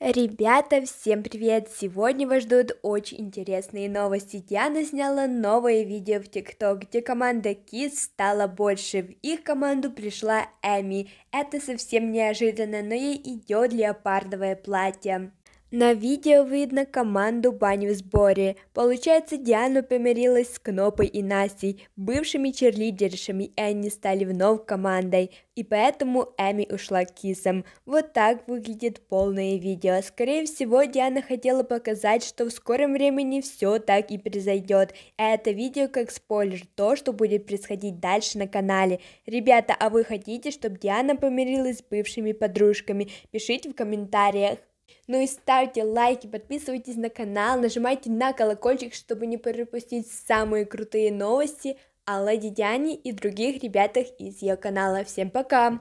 Ребята, всем привет! Сегодня вас ждут очень интересные новости. Диана сняла новое видео в ТикТок, где команда Kids стала больше. В их команду пришла Эми. Это совсем неожиданно, но ей идет леопардовое платье. На видео видно команду «Баню в сборе». Получается, Диана помирилась с Кнопой и Настей, бывшими черлидершами, и они стали вновь командой. И поэтому Эми ушла к кисам. Вот так выглядит полное видео. Скорее всего, Диана хотела показать, что в скором времени все так и произойдет. А это видео как спойлер, то, что будет происходить дальше на канале. Ребята, а вы хотите, чтобы Диана помирилась с бывшими подружками? Пишите в комментариях. Ну и ставьте лайки, подписывайтесь на канал, нажимайте на колокольчик, чтобы не пропустить самые крутые новости о Леди Диане и других ребятах из ее канала. Всем пока!